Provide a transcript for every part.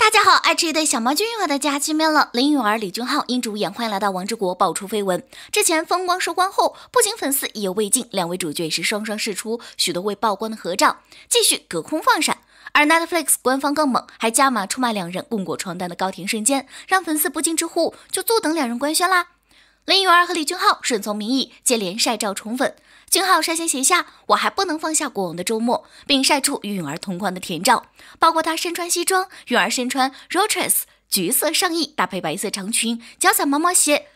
大家好，爱吃一对小猫君又和大家见面了。林允儿、李俊昊因主演，欢迎来到《王之国》爆出绯闻。之前风光收官后，不仅粉丝意犹未尽，两位主角也是双双释出许多未曝光的合照，继续隔空放闪。而 Netflix 官方更猛，还加码出卖两人共过床单的高甜瞬间，让粉丝不禁直呼就坐等两人官宣啦。林允儿和李俊昊顺从民意，接连晒照宠粉。景浩率先写下“我还不能放下过往的周末”，并晒出与允儿同框的甜照，包括他身穿西装，允儿身穿 Rothes 橘色上衣搭配白色长裙，脚踩毛毛鞋。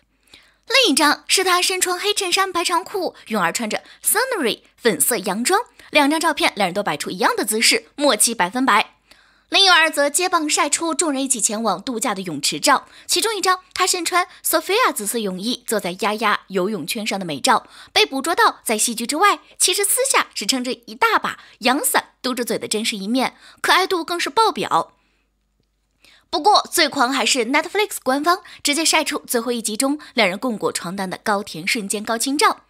另一张是他身穿黑衬衫白长裤，允儿穿着 Sunnery 粉色洋装，两张照片两人都摆出一样的姿势，默契百分百。林允儿则接棒晒出众人一起前往度假的泳池照，其中一张她身穿索菲亚紫色泳衣坐在丫丫游泳圈上的美照，被捕捉到在戏剧之外，其实私下是撑着一大把阳伞嘟着嘴的真实一面，可爱度更是爆表。不过最狂还是 Netflix 官方直接晒出最后一集中两人共裹床单的高甜瞬间高清照。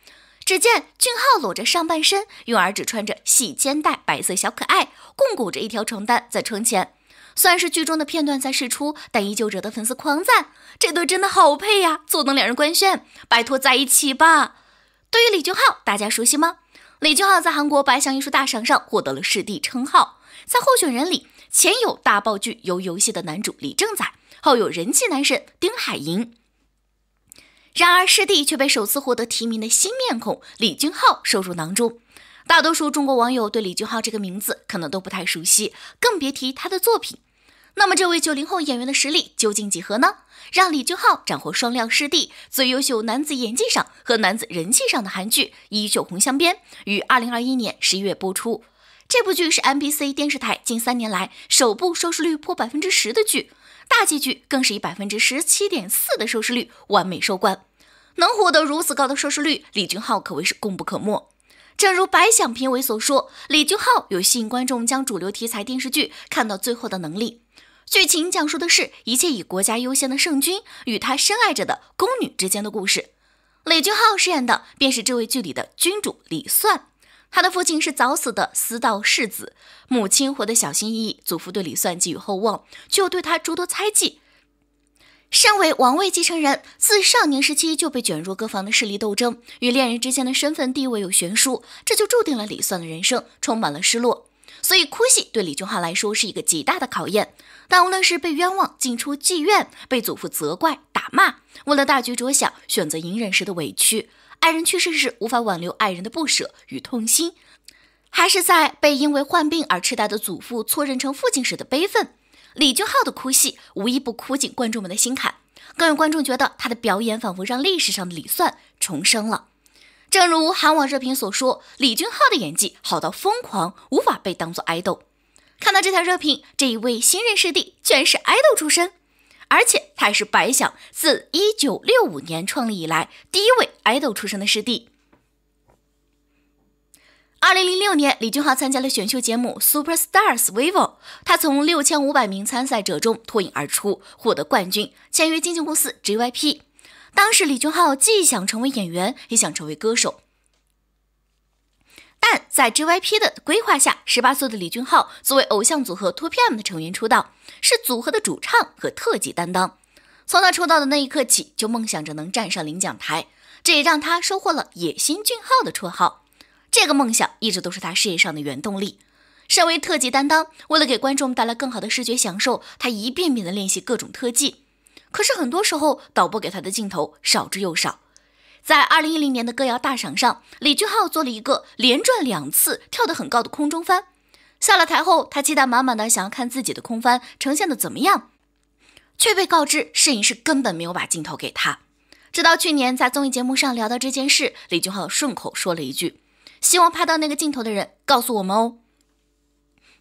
只见俊浩裸着上半身，用儿只穿着细肩带白色小可爱，共裹着一条床单在床前。虽然是剧中的片段在释出，但依旧惹得粉丝狂赞，这对真的好配呀！坐等两人官宣，拜托在一起吧！对于李俊浩，大家熟悉吗？李俊浩在韩国白象艺术大赏上获得了视帝称号，在候选人里前有大爆剧《游游戏》的男主李正宰，后有人气男神丁海寅。然而，师弟却被首次获得提名的新面孔李俊昊收入囊中。大多数中国网友对李俊昊这个名字可能都不太熟悉，更别提他的作品。那么，这位九零后演员的实力究竟几何呢？让李俊昊斩获双料师弟最优秀男子演技上和男子人气上的韩剧《一九红香边》于二零二一年十一月播出。这部剧是 MBC 电视台近三年来首部收视率破百分之十的剧。大结局更是以百分之十七点四的收视率完美收官，能获得如此高的收视率，李俊昊可谓是功不可没。正如白想评委所说，李俊昊有吸引观众将主流题材电视剧看到最后的能力。剧情讲述的是一切以国家优先的圣君与他深爱着的宫女之间的故事，李俊昊饰演的便是这位剧里的君主李算。他的父亲是早死的私道世子，母亲活得小心翼翼，祖父对李算寄予厚望，却又对他诸多猜忌。身为王位继承人，自少年时期就被卷入各方的势力斗争，与恋人之间的身份地位有悬殊，这就注定了李算的人生充满了失落。所以哭戏对李俊昊来说是一个极大的考验。但无论是被冤枉进出妓院，被祖父责怪打骂，为了大局着想选择隐忍时的委屈。爱人去世时无法挽留爱人的不舍与痛心，还是在被因为患病而痴呆的祖父错认成父亲时的悲愤。李俊昊的哭戏无一不哭进观众们的心坎，更有观众觉得他的表演仿佛让历史上的李算重生了。正如韩网热评所说，李俊昊的演技好到疯狂，无法被当作爱豆。看到这条热评，这一位新任师弟居然是爱豆出身。而且，他还是白想自1965年创立以来第一位爱豆出身的师弟。2006年，李俊浩参加了选秀节目《Superstars Vivo》，他从6500名参赛者中脱颖而出，获得冠军，签约经纪公司 JYP。当时，李俊浩既想成为演员，也想成为歌手。但在 JYP 的规划下，十八岁的李俊昊作为偶像组合 TOPM 的成员出道，是组合的主唱和特技担当。从他出道的那一刻起，就梦想着能站上领奖台，这也让他收获了“野心俊昊”的绰号。这个梦想一直都是他事业上的原动力。身为特技担当，为了给观众带来更好的视觉享受，他一遍遍的练习各种特技。可是很多时候，导播给他的镜头少之又少。在二零一零年的歌谣大赏上，李俊昊做了一个连转两次、跳得很高的空中翻。下了台后，他期待满满的想要看自己的空翻呈现的怎么样，却被告知摄影师根本没有把镜头给他。直到去年在综艺节目上聊到这件事，李俊昊顺口说了一句：“希望拍到那个镜头的人告诉我们哦。”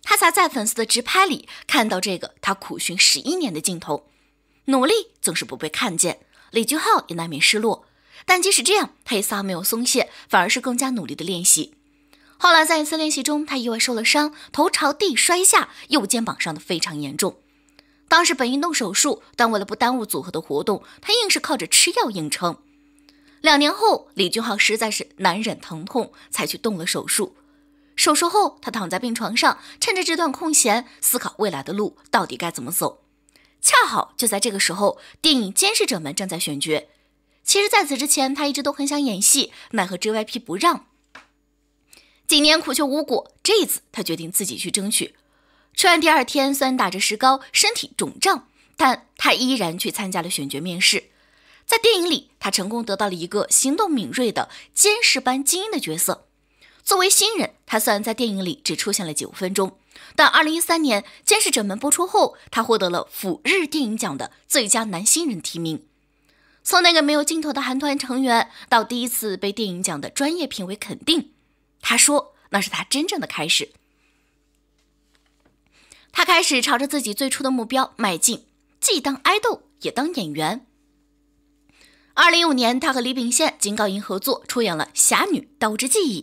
他才在粉丝的直拍里看到这个他苦寻十一年的镜头。努力总是不被看见，李俊昊也难免失落。但即使这样，他也丝毫没有松懈，反而是更加努力的练习。后来，在一次练习中，他意外受了伤，头朝地摔下，右肩膀伤得非常严重。当时本应动手术，但为了不耽误组合的活动，他硬是靠着吃药硬撑。两年后，李俊浩实在是难忍疼痛，才去动了手术。手术后，他躺在病床上，趁着这段空闲思考未来的路到底该怎么走。恰好就在这个时候，电影《监视者们》正在选角。其实，在此之前，他一直都很想演戏，奈何 JYP 不让。几年苦求无果，这一次他决定自己去争取。吃完第二天，虽然打着石膏，身体肿胀，但他依然去参加了选角面试。在电影里，他成功得到了一个行动敏锐的监视班精英的角色。作为新人，他虽然在电影里只出现了九分钟，但2013年《监视者们》播出后，他获得了釜日电影奖的最佳男新人提名。从那个没有镜头的韩团成员，到第一次被电影奖的专业评委肯定，他说那是他真正的开始。他开始朝着自己最初的目标迈进，既当爱豆也当演员。二零一五年，他和李秉宪、金高银合作出演了《侠女刀之记忆》，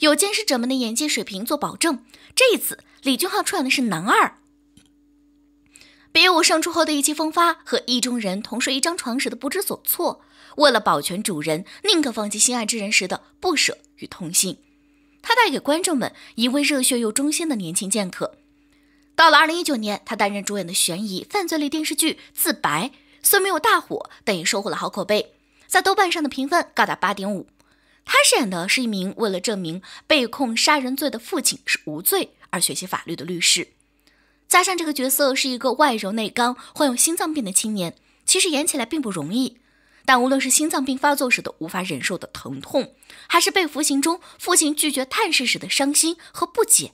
有《监视者们》的演技水平做保证。这一次，李俊昊出演的是男二。比武胜出后的意气风发，和意中人同睡一张床时的不知所措，为了保全主人宁可放弃心爱之人时的不舍与痛心，他带给观众们一位热血又忠心的年轻剑客。到了2019年，他担任主演的悬疑犯罪类电视剧《自白》，虽没有大火，但也收获了好口碑，在豆瓣上的评分高达8.5。他饰演的是一名为了证明被控杀人罪的父亲是无罪而学习法律的律师。加上这个角色是一个外柔内刚、患有心脏病的青年，其实演起来并不容易。但无论是心脏病发作时的无法忍受的疼痛，还是被服刑中父亲拒绝探视时的伤心和不解，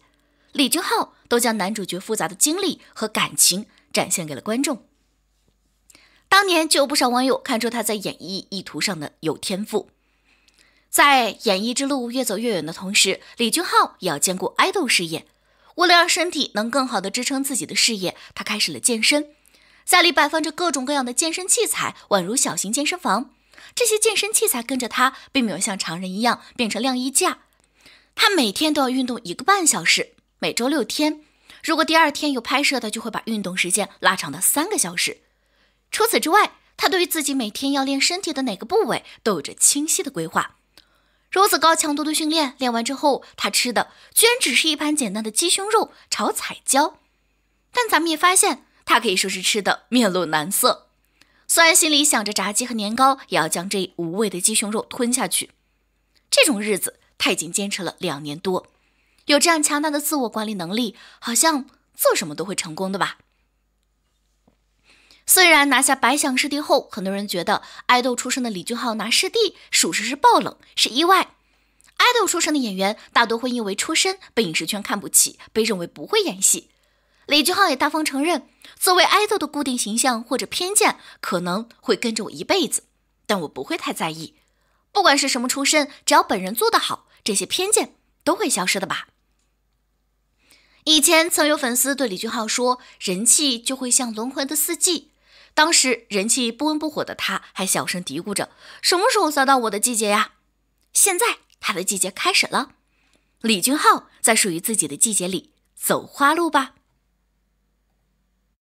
李俊浩都将男主角复杂的经历和感情展现给了观众。当年就有不少网友看出他在演绎意图上的有天赋。在演艺之路越走越远的同时，李俊浩也要兼顾爱豆事业。为了让身体能更好的支撑自己的事业，他开始了健身。家里摆放着各种各样的健身器材，宛如小型健身房。这些健身器材跟着他，并没有像常人一样变成晾衣架。他每天都要运动一个半小时，每周六天。如果第二天有拍摄的，就会把运动时间拉长到三个小时。除此之外，他对于自己每天要练身体的哪个部位都有着清晰的规划。如此高强度的训练，练完之后，他吃的居然只是一盘简单的鸡胸肉炒彩椒。但咱们也发现，他可以说是吃的面露难色，虽然心里想着炸鸡和年糕，也要将这无味的鸡胸肉吞下去。这种日子他已经坚持了两年多，有这样强大的自我管理能力，好像做什么都会成功的吧。虽然拿下白象师弟后，很多人觉得爱豆出身的李俊昊拿师弟属实是爆冷，是意外。爱豆出身的演员大多会因为出身被影视圈看不起，被认为不会演戏。李俊昊也大方承认，作为爱豆的固定形象或者偏见可能会跟着我一辈子，但我不会太在意。不管是什么出身，只要本人做得好，这些偏见都会消失的吧。以前曾有粉丝对李俊昊说，人气就会像轮回的四季。当时人气不温不火的他，还小声嘀咕着：“什么时候到我的季节呀？”现在他的季节开始了。李俊浩在属于自己的季节里走花路吧。